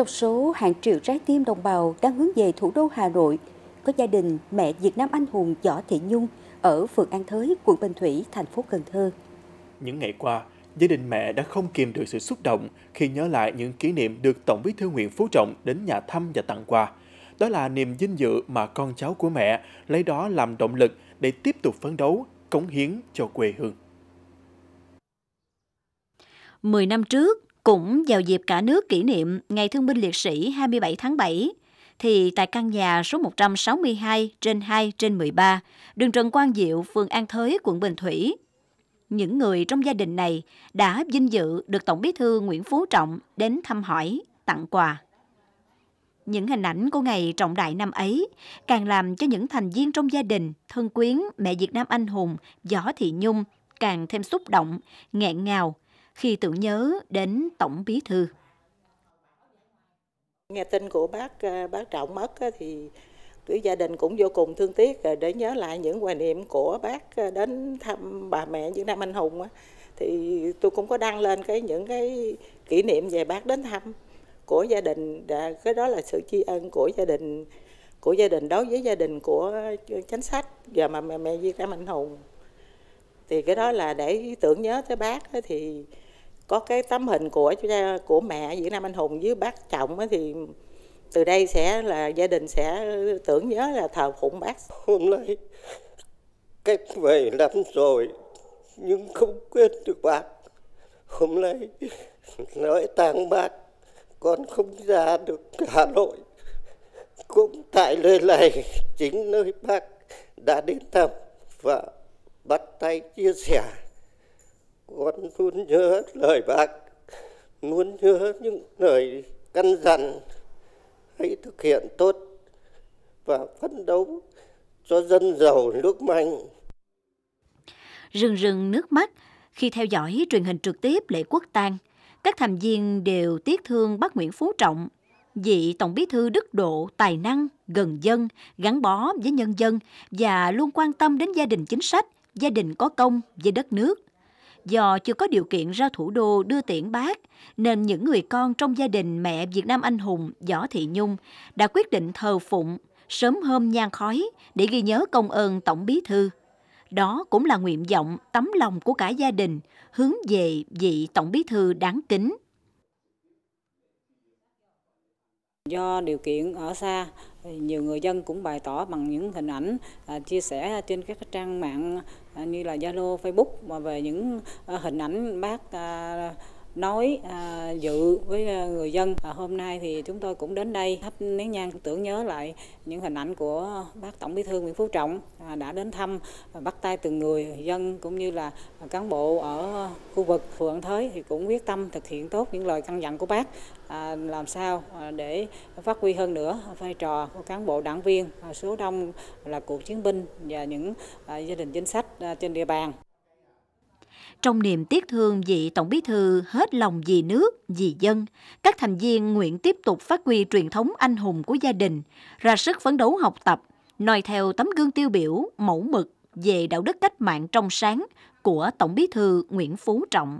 Trong số hàng triệu trái tim đồng bào đang hướng về thủ đô Hà Nội, có gia đình mẹ Việt Nam anh hùng Võ Thị Nhung ở phường An Thới, quận Bình Thủy, thành phố Cần Thơ. Những ngày qua, gia đình mẹ đã không kìm được sự xúc động khi nhớ lại những kỷ niệm được Tổng bí thư Nguyễn Phú Trọng đến nhà thăm và tặng quà. Đó là niềm vinh dự mà con cháu của mẹ lấy đó làm động lực để tiếp tục phấn đấu, cống hiến cho quê hương. 10 năm trước, cũng vào dịp cả nước kỷ niệm Ngày Thương binh Liệt sĩ 27 tháng 7, thì tại căn nhà số 162 trên 2 trên 13, đường Trần Quang Diệu, phường An Thới, quận Bình Thủy. Những người trong gia đình này đã vinh dự được Tổng bí thư Nguyễn Phú Trọng đến thăm hỏi, tặng quà. Những hình ảnh của ngày trọng đại năm ấy càng làm cho những thành viên trong gia đình, thân quyến mẹ Việt Nam anh hùng Võ Thị Nhung càng thêm xúc động, nghẹn ngào – khi tưởng nhớ đến Tổng Bí Thư. Nghe tin của bác ờ, bác Trọng mất thì cái gia đình cũng vô cùng thương tiếc ờ, để nhớ lại những hoài niệm của bác ờ, đến thăm bà mẹ những nam anh hùng thì tôi cũng có đăng lên cái những cái kỷ niệm về bác đến thăm của gia đình cái đó là sự tri ân của gia đình của gia đình đối với gia đình của chính sách và mà mẹ mẹ Việt Nam Anh Hùng thì cái đó là để tưởng nhớ tới bác thì có cái tấm hình của của mẹ Việt Nam anh hùng với bác Trọng ấy thì từ đây sẽ là gia đình sẽ tưởng nhớ là thờ phụng bác. Hôm nay cách về năm rồi nhưng không quên được bác. Hôm nay nói tang bác con không ra được Hà Nội cũng tại nơi này chính nơi bác đã đến thăm và bắt tay chia sẻ con luôn nhớ lời bác muốn nhớ những lời căn dặn hãy thực hiện tốt và phấn đấu cho dân giàu nước mạnh rưng rưng nước mắt khi theo dõi truyền hình trực tiếp lễ quốc tang các thành viên đều tiếc thương bác Nguyễn Phú Trọng vị tổng bí thư đức độ tài năng gần dân gắn bó với nhân dân và luôn quan tâm đến gia đình chính sách gia đình có công với đất nước do chưa có điều kiện ra thủ đô đưa tiễn bác, nên những người con trong gia đình mẹ Việt Nam anh hùng Võ Thị Nhung đã quyết định thờ phụng, sớm hôm nhang khói để ghi nhớ công ơn Tổng Bí Thư. Đó cũng là nguyện vọng, tấm lòng của cả gia đình hướng về vị Tổng Bí Thư đáng kính. Do điều kiện ở xa, nhiều người dân cũng bày tỏ bằng những hình ảnh à, chia sẻ trên các trang mạng À, như là Zalo, Facebook mà về những à, hình ảnh bác à, nói à, dự với à, người dân. À, hôm nay thì chúng tôi cũng đến đây thắp nén nhang tưởng nhớ lại những hình ảnh của bác Tổng Bí thư Nguyễn Phú Trọng à, đã đến thăm à, bắt tay từng người dân cũng như là cán bộ ở khu vực Phường Thới thì cũng quyết tâm thực hiện tốt những lời căn dặn của bác à, làm sao à, để phát huy hơn nữa vai trò của cán bộ đảng viên à, số đông là cựu chiến binh và những gia đình chính sách trên địa bàn. Trong niềm tiếc thương vị Tổng Bí Thư hết lòng vì nước, vì dân, các thành viên nguyện tiếp tục phát huy truyền thống anh hùng của gia đình, ra sức phấn đấu học tập, noi theo tấm gương tiêu biểu, mẫu mực về đạo đức cách mạng trong sáng của Tổng Bí Thư Nguyễn Phú Trọng.